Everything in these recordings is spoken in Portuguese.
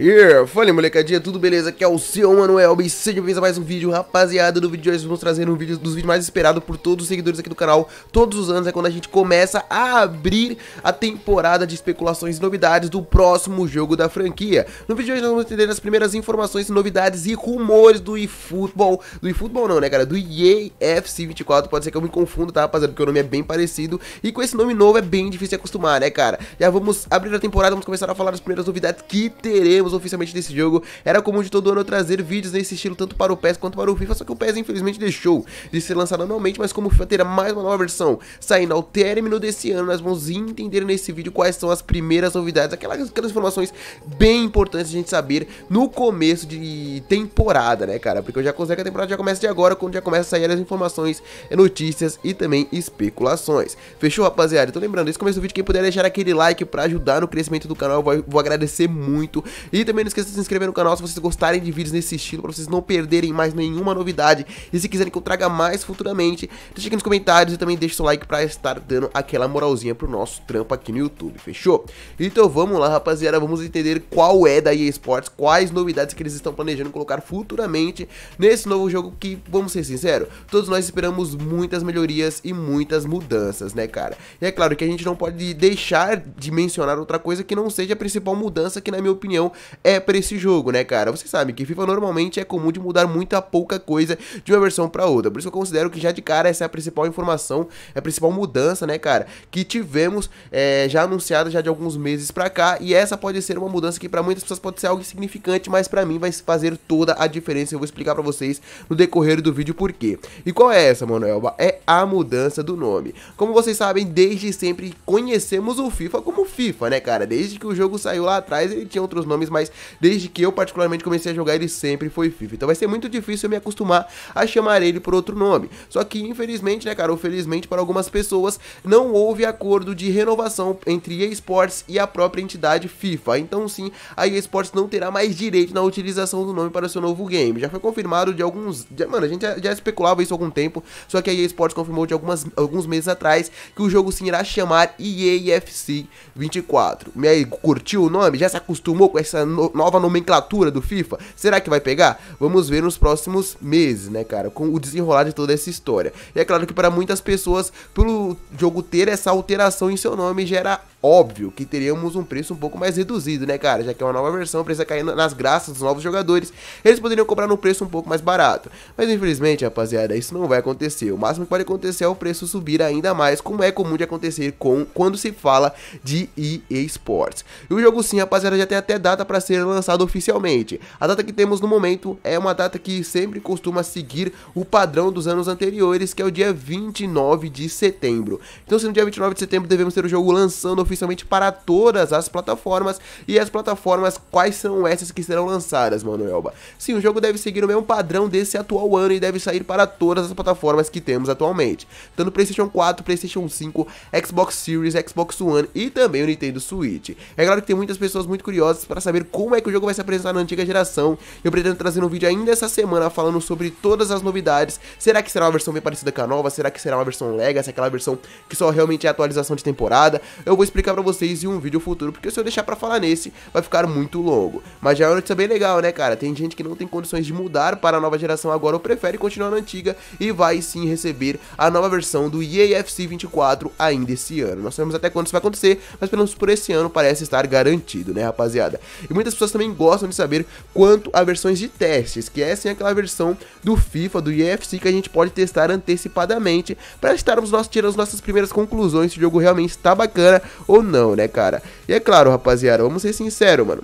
Yeah. Fala molecadinha, tudo beleza? Aqui é o seu Manuel e seja bem-vindo a mais um vídeo Rapaziada, no vídeo de hoje vamos trazer um vídeo dos vídeos mais esperados por todos os seguidores aqui do canal Todos os anos é quando a gente começa a abrir a temporada de especulações e novidades do próximo jogo da franquia No vídeo de hoje nós vamos entender as primeiras informações, novidades e rumores do eFootball Do eFootball não né cara, do EAFC 24, pode ser que eu me confunda tá rapaziada, porque o nome é bem parecido E com esse nome novo é bem difícil de acostumar né cara Já vamos abrir a temporada, vamos começar a falar das primeiras novidades que teremos oficialmente desse jogo, era comum de todo ano trazer vídeos nesse estilo tanto para o PES quanto para o FIFA, só que o PES infelizmente deixou de ser lançado anualmente, mas como o FIFA terá mais uma nova versão saindo ao término desse ano, nós vamos entender nesse vídeo quais são as primeiras novidades, aquelas, aquelas informações bem importantes a gente saber no começo de temporada, né, cara? Porque eu já consigo que a temporada já começa de agora, quando já começa a sair as informações, é, notícias e também especulações. Fechou, rapaziada? Então lembrando, nesse começo do vídeo, quem puder deixar aquele like pra ajudar no crescimento do canal, eu vou, vou agradecer muito. E também não esqueça de se inscrever no canal se vocês gostarem de vídeos nesse estilo, pra vocês não perderem mais nenhuma novidade. E se quiserem que eu traga mais futuramente, deixa aqui nos comentários e também deixa o seu like pra estar dando aquela moralzinha pro nosso trampo aqui no YouTube, fechou? Então vamos lá, rapaziada, vamos entender qual é da EA Sports, quais novidades que eles estão planejando colocar futuramente nesse novo jogo que, vamos ser sinceros, todos nós esperamos muitas melhorias e muitas mudanças, né, cara? E é claro que a gente não pode deixar de mencionar outra coisa que não seja a principal mudança, que na minha opinião é para esse jogo, né, cara? Vocês sabem que FIFA normalmente é comum de mudar muita pouca coisa de uma versão para outra. Por isso eu considero que já de cara essa é a principal informação, é a principal mudança, né, cara, que tivemos é, já anunciada já de alguns meses para cá. E essa pode ser uma mudança que para muitas pessoas pode ser algo insignificante, mas para mim vai fazer toda a diferença. Eu vou explicar para vocês no decorrer do vídeo por quê. E qual é essa, Manuelba? É a mudança do nome. Como vocês sabem, desde sempre conhecemos o FIFA como FIFA, né, cara? Desde que o jogo saiu lá atrás, ele tinha outros nomes mais mas desde que eu particularmente comecei a jogar ele sempre foi FIFA. Então vai ser muito difícil eu me acostumar a chamar ele por outro nome. Só que infelizmente, né, cara, ou felizmente para algumas pessoas, não houve acordo de renovação entre EA Sports e a própria entidade FIFA. Então sim, a EA Sports não terá mais direito na utilização do nome para o seu novo game. Já foi confirmado de alguns, mano, a gente já, já especulava isso há algum tempo, só que a EA Sports confirmou de algumas, alguns meses atrás que o jogo sim irá chamar EAFC 24. E aí, curtiu o nome? Já se acostumou com essa essa no, nova nomenclatura do FIFA? Será que vai pegar? Vamos ver nos próximos meses, né, cara? Com o desenrolar de toda essa história. E é claro que para muitas pessoas, pelo jogo ter essa alteração em seu nome, gera Óbvio que teríamos um preço um pouco mais reduzido, né, cara? Já que é uma nova versão, precisa cair nas graças dos novos jogadores. Eles poderiam cobrar um preço um pouco mais barato. Mas infelizmente, rapaziada, isso não vai acontecer. O máximo que pode acontecer é o preço subir ainda mais, como é comum de acontecer com quando se fala de EA Sports. E o jogo sim, rapaziada, já tem até data para ser lançado oficialmente. A data que temos no momento é uma data que sempre costuma seguir o padrão dos anos anteriores, que é o dia 29 de setembro. Então, se no dia 29 de setembro devemos ter o jogo lançando oficialmente principalmente para todas as plataformas. E as plataformas, quais são essas que serão lançadas, Manoelba? Sim, o jogo deve seguir o mesmo padrão desse atual ano e deve sair para todas as plataformas que temos atualmente, tanto PlayStation 4, PlayStation 5, Xbox Series, Xbox One e também o Nintendo Switch. É claro que tem muitas pessoas muito curiosas para saber como é que o jogo vai se apresentar na antiga geração. Eu pretendo trazer um vídeo ainda essa semana falando sobre todas as novidades. Será que será uma versão bem parecida com a nova? Será que será uma versão Legacy, aquela versão que só realmente é atualização de temporada? Eu vou explicar explicar vocês em um vídeo futuro, porque se eu deixar para falar nesse, vai ficar muito longo. Mas já é uma notícia bem legal, né, cara? Tem gente que não tem condições de mudar para a nova geração agora ou prefere continuar na antiga e vai sim receber a nova versão do EAFC 24 ainda esse ano. Nós sabemos até quando isso vai acontecer, mas pelo menos por esse ano parece estar garantido, né, rapaziada? E muitas pessoas também gostam de saber quanto a versões de testes, que é sim aquela versão do FIFA, do EAFC, que a gente pode testar antecipadamente para estarmos nós tirando as nossas primeiras conclusões se o jogo realmente está bacana ou não, né, cara? E é claro, rapaziada, vamos ser sinceros, mano.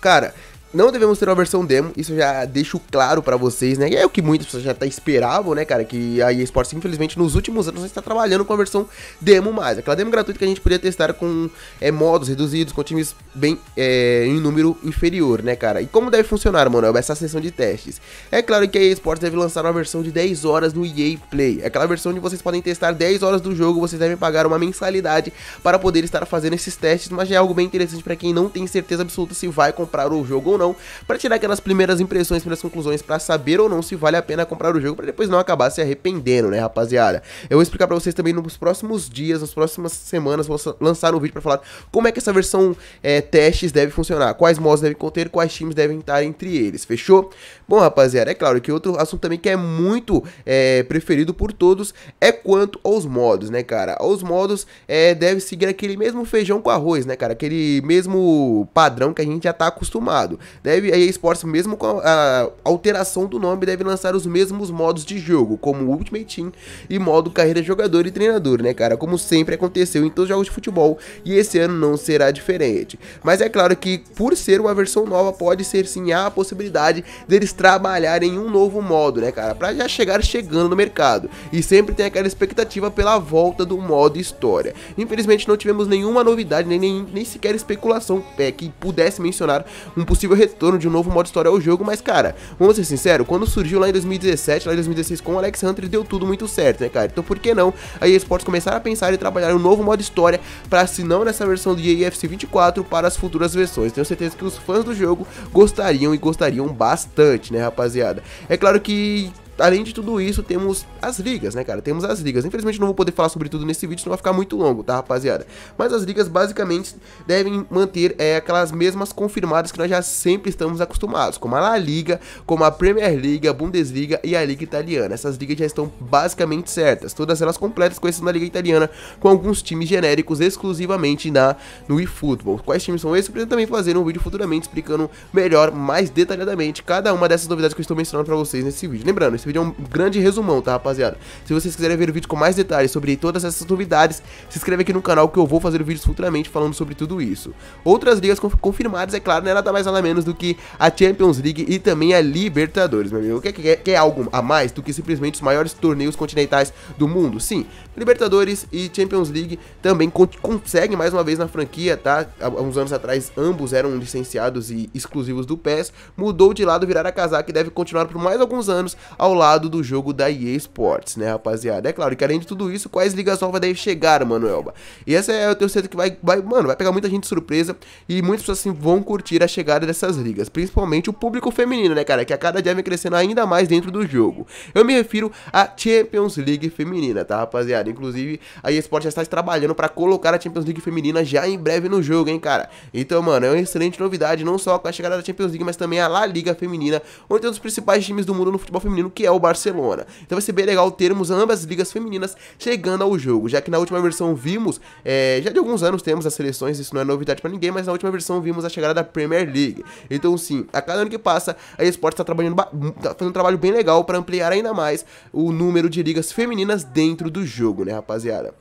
Cara, não devemos ter uma versão demo, isso já deixo claro para vocês, né? E é o que muitas pessoas já até esperavam, né, cara? Que a EA Sports, infelizmente, nos últimos anos está trabalhando com a versão demo mais. Aquela demo gratuita que a gente podia testar com é, modos reduzidos, com times bem é, em número inferior, né, cara? E como deve funcionar, mano, essa sessão de testes? É claro que a EA Sports deve lançar uma versão de 10 horas no EA Play. Aquela versão onde vocês podem testar 10 horas do jogo, vocês devem pagar uma mensalidade para poder estar fazendo esses testes, mas já é algo bem interessante para quem não tem certeza absoluta se vai comprar o jogo ou não não, para tirar aquelas primeiras impressões, primeiras conclusões, para saber ou não se vale a pena comprar o jogo, para depois não acabar se arrependendo, né, rapaziada? Eu vou explicar para vocês também nos próximos dias, nas próximas semanas, vou lançar um vídeo para falar como é que essa versão é, testes deve funcionar, quais mods devem conter, quais times devem estar entre eles, fechou? Bom, rapaziada, é claro que outro assunto também que é muito é, preferido por todos é quanto aos modos, né, cara? Os modos é, deve seguir aquele mesmo feijão com arroz, né, cara? Aquele mesmo padrão que a gente já tá acostumado deve a EA Sports, mesmo com a alteração do nome, deve lançar os mesmos modos de jogo, como Ultimate Team e modo carreira jogador e treinador, né, cara? Como sempre aconteceu em todos os jogos de futebol e esse ano não será diferente. Mas é claro que, por ser uma versão nova, pode ser sim a possibilidade deles trabalharem em um novo modo, né, cara? Pra já chegar chegando no mercado. E sempre tem aquela expectativa pela volta do modo história. Infelizmente, não tivemos nenhuma novidade, nem, nem, nem sequer especulação é, que pudesse mencionar um possível possível retorno de um novo modo história ao jogo, mas cara, vamos ser sinceros, quando surgiu lá em 2017, lá em 2016 com o Alex Hunter, deu tudo muito certo, né cara? Então por que não a EA Sports começar a pensar e trabalhar um novo modo história para se não nessa versão do EA 24 para as futuras versões? Tenho certeza que os fãs do jogo gostariam e gostariam bastante, né rapaziada? É claro que além de tudo isso, temos as ligas, né, cara? Temos as ligas. Infelizmente não vou poder falar sobre tudo nesse vídeo, senão vai ficar muito longo, tá, rapaziada? Mas as ligas basicamente devem manter é, aquelas mesmas confirmadas que nós já sempre estamos acostumados, como a La Liga, como a Premier League, a Bundesliga e a Liga Italiana. Essas ligas já estão basicamente certas, todas elas completas com exceção da Liga Italiana, com alguns times genéricos exclusivamente na no eFootball. Quais times são esses? Eu também fazer um vídeo futuramente explicando melhor, mais detalhadamente, cada uma dessas novidades que eu estou mencionando para vocês nesse vídeo. Lembrando, esse vídeo é um grande resumão, tá, rapaziada? Se vocês quiserem ver o vídeo com mais detalhes sobre todas essas novidades, se inscreve aqui no canal que eu vou fazer vídeos futuramente falando sobre tudo isso. Outras ligas confirmadas, é claro, não é nada mais nada menos do que a Champions League e também a Libertadores, meu amigo. Quer, que é algo a mais do que simplesmente os maiores torneios continentais do mundo? Sim, Libertadores e Champions League também con conseguem mais uma vez na franquia, tá? Há uns anos atrás, ambos eram licenciados e exclusivos do PES. Mudou de lado, virar a casaca e deve continuar por mais alguns anos ao ao lado do jogo da EA Sports, né, rapaziada? É claro que além de tudo isso, quais ligas novas devem chegar, Manoelba? E essa é, o teu certo que vai, vai, mano, vai pegar muita gente de surpresa e muitas pessoas assim, vão curtir a chegada dessas ligas, principalmente o público feminino, né, cara? Que a cada dia vem crescendo ainda mais dentro do jogo. Eu me refiro à Champions League feminina, tá, rapaziada? Inclusive, a EA Sports já está trabalhando para colocar a Champions League feminina já em breve no jogo, hein, cara? Então, mano, é uma excelente novidade, não só com a chegada da Champions League, mas também a La Liga feminina, onde tem um dos principais times do mundo no futebol feminino, que que é o Barcelona. Então vai ser bem legal termos ambas ligas femininas chegando ao jogo, já que na última versão vimos, é, já de alguns anos temos as seleções, isso não é novidade para ninguém, mas na última versão vimos a chegada da Premier League. Então sim, a cada ano que passa, a esporte está trabalhando tá fazendo um trabalho bem legal para ampliar ainda mais o número de ligas femininas dentro do jogo, né, rapaziada?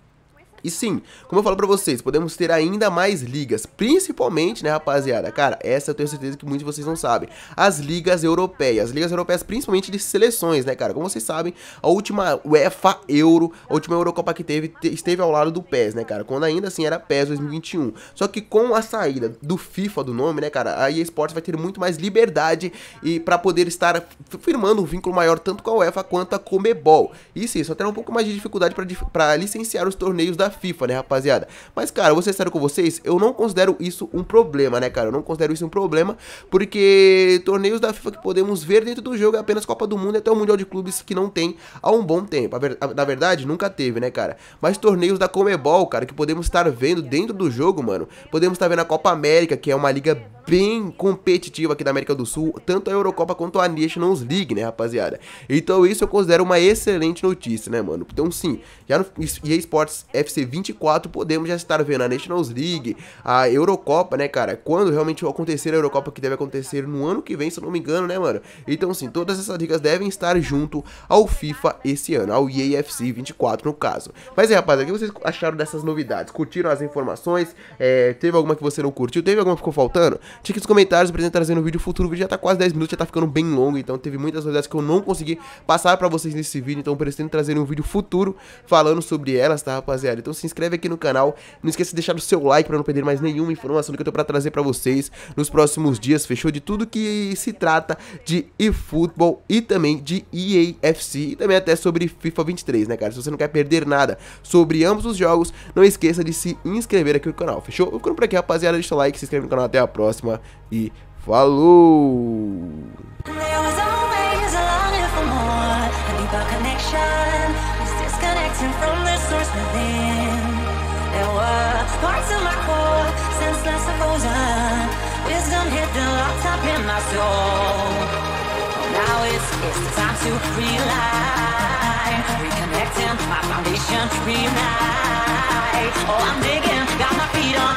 E sim, como eu falo pra vocês, podemos ter ainda mais ligas, principalmente, né, rapaziada? Cara, essa eu tenho certeza que muitos de vocês não sabem. As ligas europeias, as ligas europeias principalmente de seleções, né, cara? Como vocês sabem, a última UEFA Euro, a última Eurocopa que teve, esteve ao lado do PES, né, cara? Quando ainda assim era PES 2021. Só que com a saída do FIFA do nome, né, cara, a EA Sports vai ter muito mais liberdade e para poder estar firmando um vínculo maior tanto com a UEFA quanto a Comebol. E sim, só terá é um pouco mais de dificuldade para licenciar os torneios da FIFA, né, rapaziada? Mas, cara, vou ser sério com vocês, eu não considero isso um problema, né, cara? Eu não considero isso um problema, porque torneios da FIFA que podemos ver dentro do jogo é apenas Copa do Mundo e até o Mundial de Clubes que não tem há um bom tempo. Na verdade, nunca teve, né, cara? Mas torneios da Comebol, cara, que podemos estar vendo dentro do jogo, mano. Podemos estar vendo a Copa América, que é uma liga bem competitiva aqui da América do Sul, tanto a Eurocopa quanto a Nations League, né, rapaziada? Então isso eu considero uma excelente notícia, né, mano? Então sim, já no eSports FC 24 podemos já estar vendo a Nations League, a Eurocopa, né, cara? Quando realmente acontecer a Eurocopa, que deve acontecer no ano que vem, se eu não me engano, né, mano? Então, sim, todas essas ligas devem estar junto ao FIFA esse ano, ao EAFC 24, no caso. Mas é, rapaziada, o que vocês acharam dessas novidades? Curtiram as informações? É, teve alguma que você não curtiu? Teve alguma que ficou faltando? Tinha aqui nos comentários pra trazer no vídeo. futuro o vídeo já tá quase 10 minutos, já tá ficando bem longo, então teve muitas novidades que eu não consegui passar pra vocês nesse vídeo, então pretendo trazer um vídeo futuro falando sobre elas, tá, rapaziada? Então se inscreve aqui no canal, não esqueça de deixar o seu like para não perder mais nenhuma informação do que eu tô para trazer para vocês nos próximos dias, fechou? De tudo que se trata de eFootball e também de EAFC e também até sobre FIFA 23, né, cara? Se você não quer perder nada sobre ambos os jogos, não esqueça de se inscrever aqui no canal, fechou? Eu fico por aqui, rapaziada, deixa o like, se inscreve no canal, até a próxima e falou! parts of my core, senseless erosion. Wisdom hidden locked up in my soul. Now it's, it's the time to realign. Reconnecting my foundation, reunite. Oh, I'm digging, got my feet on.